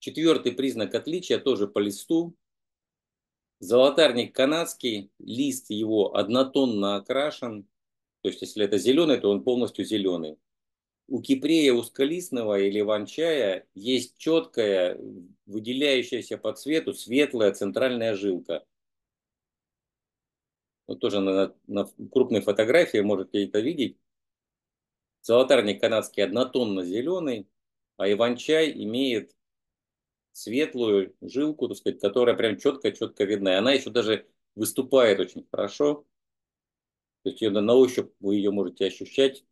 Четвертый признак отличия тоже по листу. Золотарник канадский, лист его однотонно окрашен. То есть, если это зеленый, то он полностью зеленый. У кипрея узколистного или ванчая есть четкая, выделяющаяся по цвету светлая центральная жилка. Вот тоже на, на крупной фотографии можете это видеть. Золотарник канадский однотонно зеленый, а иван-чай имеет светлую жилку, так сказать, которая прям четко-четко видна. И она еще даже выступает очень хорошо. То есть ее на ощупь вы ее можете ощущать.